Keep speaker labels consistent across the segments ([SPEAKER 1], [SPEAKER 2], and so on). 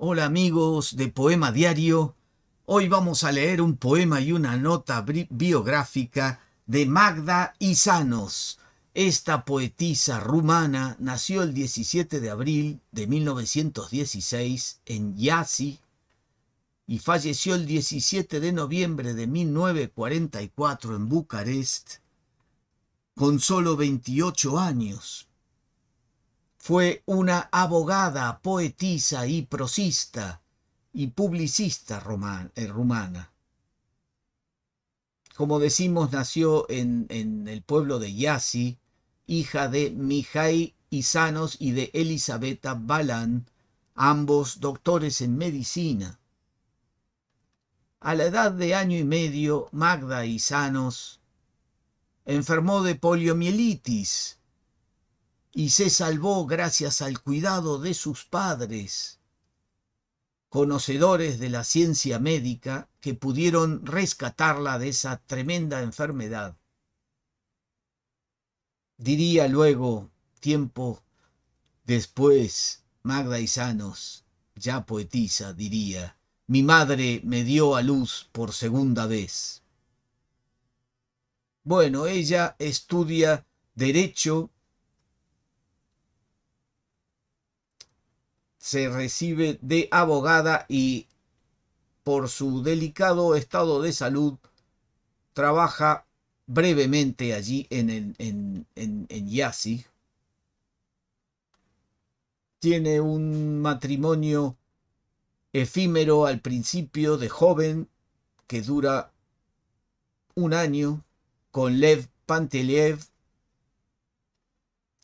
[SPEAKER 1] Hola amigos de Poema Diario. Hoy vamos a leer un poema y una nota biográfica de Magda Isanos. Esta poetisa rumana nació el 17 de abril de 1916 en Yasi y falleció el 17 de noviembre de 1944 en Bucarest con solo 28 años. Fue una abogada, poetisa y prosista y publicista eh, rumana. Como decimos, nació en, el pueblo de Yasi, hija de Mijai Isanos y de Elisabetta Balan, ambos doctores en medicina. A la edad de año y medio, Magda Isanos enfermó de poliomielitis y se salvó gracias al cuidado de sus padres, conocedores de la ciencia médica que pudieron rescatarla de esa tremenda enfermedad. Diría luego, tiempo después, Magda y Sanos, ya poetisa, diría, mi madre me dio a luz por segunda vez. Bueno, ella estudia derecho se recibe de abogada y por su delicado estado de salud trabaja brevemente allí en, en, Tiene un matrimonio efímero al principio de joven que dura un año con Lev Panteliev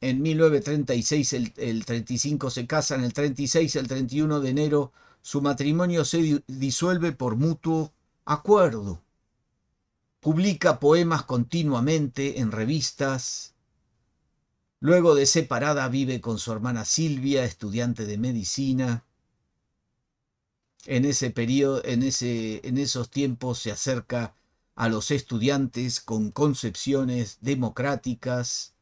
[SPEAKER 1] en 1936, el, 35 se casan, el 36, el 31 de enero su matrimonio se disuelve por mutuo acuerdo. Publica poemas continuamente en revistas. Luego de separada vive con su hermana Silvia, estudiante de medicina. En ese periodo, en, ese, en esos tiempos se acerca a los estudiantes con concepciones democráticas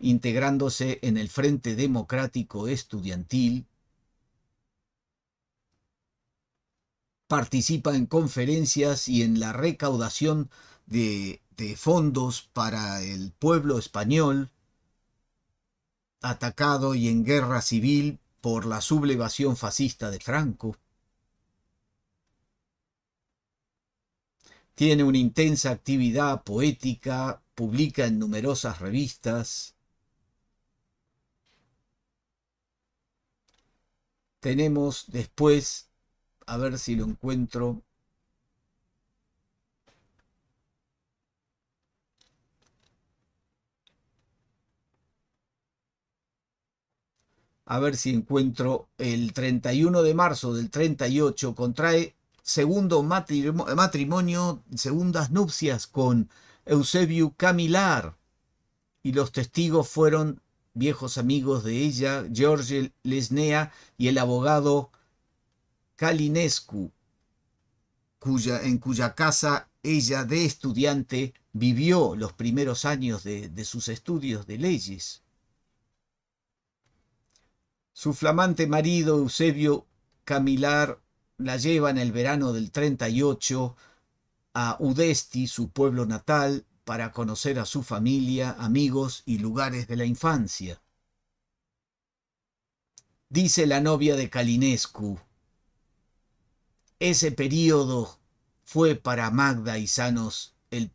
[SPEAKER 1] integrándose en el Frente Democrático Estudiantil, participa en conferencias y en la recaudación de, fondos para el pueblo español, atacado y en guerra civil por la sublevación fascista de Franco. Tiene una intensa actividad poética, publica en numerosas revistas, Tenemos después, a ver si lo encuentro. A ver si encuentro el 31 de marzo del 38 contrae segundo matrimonio, segundas nupcias con Eusebio Camilar y los testigos fueron viejos amigos de ella, George Lesnea y el abogado Kalinescu, cuya, en cuya casa ella de estudiante vivió los primeros años de, de sus estudios de leyes. Su flamante marido Eusebio Camilar la lleva en el verano del 38 a Udesti, su pueblo natal, para conocer a su familia, amigos y lugares de la infancia. Dice la novia de Kalinescu, ese periodo fue para Magda y Sanos el,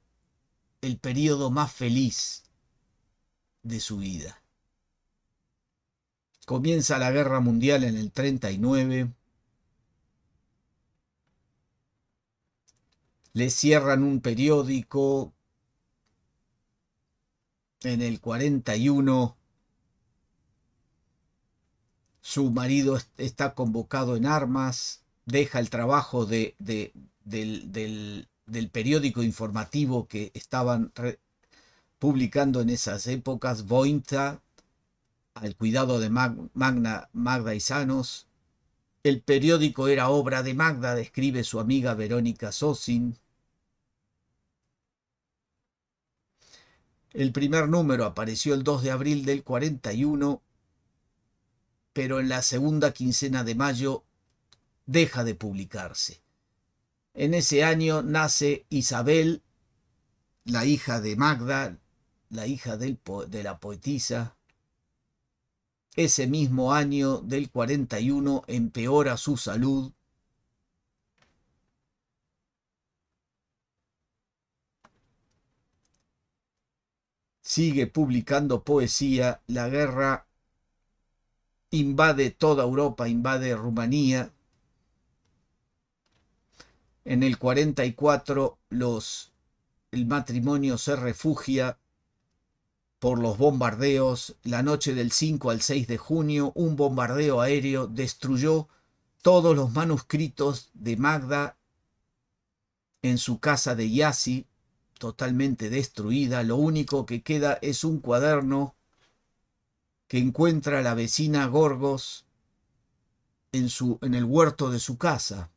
[SPEAKER 1] el periodo más feliz de su vida. Comienza la guerra mundial en el 39. Le cierran un periódico en el 41 su marido está convocado en armas, deja el trabajo del, periódico informativo que estaban publicando en esas épocas, Bointa, al cuidado de Magda y Sanos. El periódico era obra de Magda, describe su amiga Verónica Sosin. El primer número apareció el 2 de abril del 41, pero en la segunda quincena de mayo deja de publicarse. En ese año nace Isabel, la hija de Magda, la hija de la poetisa. Ese mismo año del 41 empeora su salud sigue publicando poesía, la guerra invade toda Europa, invade Rumanía. En el 44 los, el matrimonio se refugia por los bombardeos. La noche del 5 al 6 de junio, un bombardeo aéreo destruyó todos los manuscritos de Magda en su casa de Yassi, totalmente destruida, lo único que queda es un cuaderno que encuentra la vecina Gorgos en, su, en el huerto de su casa.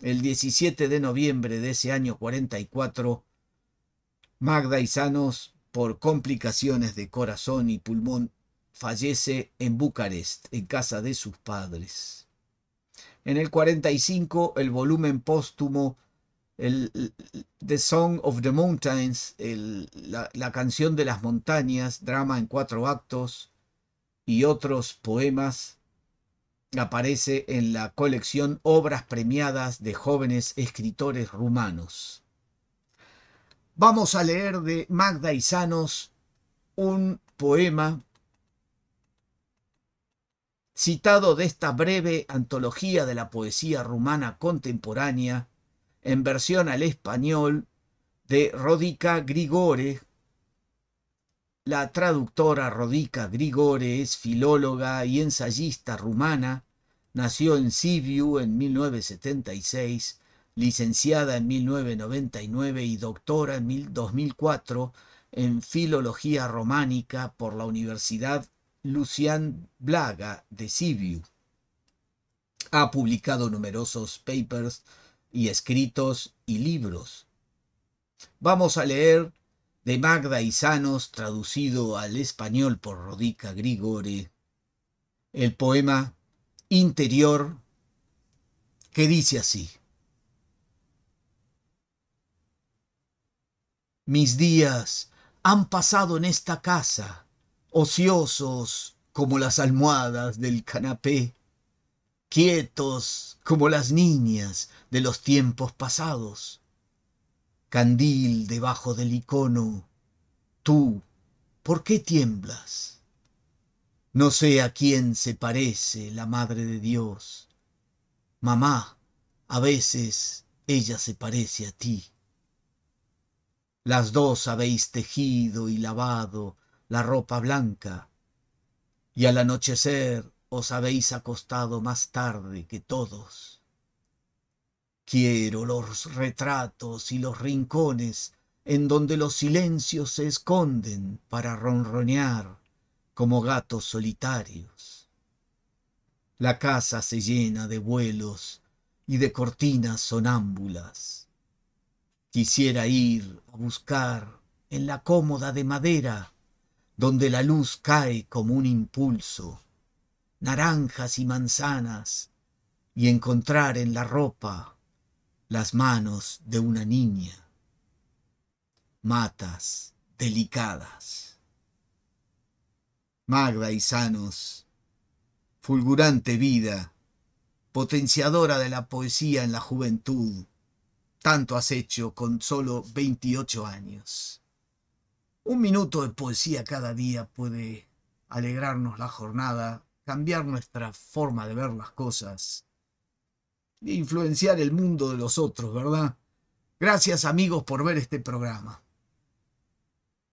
[SPEAKER 1] El 17 de noviembre de ese año 44, Magda Isanos, por complicaciones de corazón y pulmón, fallece en Bucarest, en casa de sus padres. En el 45, el volumen póstumo The Song of the Mountains, la, canción de las montañas, drama en cuatro actos y otros poemas, aparece en la colección Obras Premiadas de Jóvenes Escritores Rumanos. Vamos a leer de Magda Isanos un poema citado de esta breve antología de la poesía rumana contemporánea en versión al español de Rodica Grigore. La traductora Rodica Grigore es filóloga y ensayista rumana. Nació en Sibiu en 1976, licenciada en 1999 y doctora en 2004 en Filología Románica por la Universidad Lucian Blaga de Sibiu. Ha publicado numerosos papers y escritos y libros. Vamos a leer de Magda y sanos traducido al español por Rodica Grigore, el poema Interior, que dice así. Mis días han pasado en esta casa, ociosos como las almohadas del canapé quietos como las niñas de los tiempos pasados. Candil debajo del icono, tú, ¿por qué tiemblas? No sé a quién se parece la Madre de Dios. Mamá, a veces ella se parece a ti. Las dos habéis tejido y lavado la ropa blanca, y al anochecer os habéis acostado más tarde que todos. Quiero los retratos y los rincones en donde los silencios se esconden para ronronear como gatos solitarios. La casa se llena de vuelos y de cortinas sonámbulas. Quisiera ir a buscar en la cómoda de madera, donde la luz cae como un impulso naranjas y manzanas y encontrar en la ropa las manos de una niña. Matas delicadas. Magra y sanos, fulgurante vida, potenciadora de la poesía en la juventud, tanto has hecho con solo 28 años. Un minuto de poesía cada día puede alegrarnos la jornada cambiar nuestra forma de ver las cosas, e influenciar el mundo de los otros, ¿verdad? Gracias amigos por ver este programa.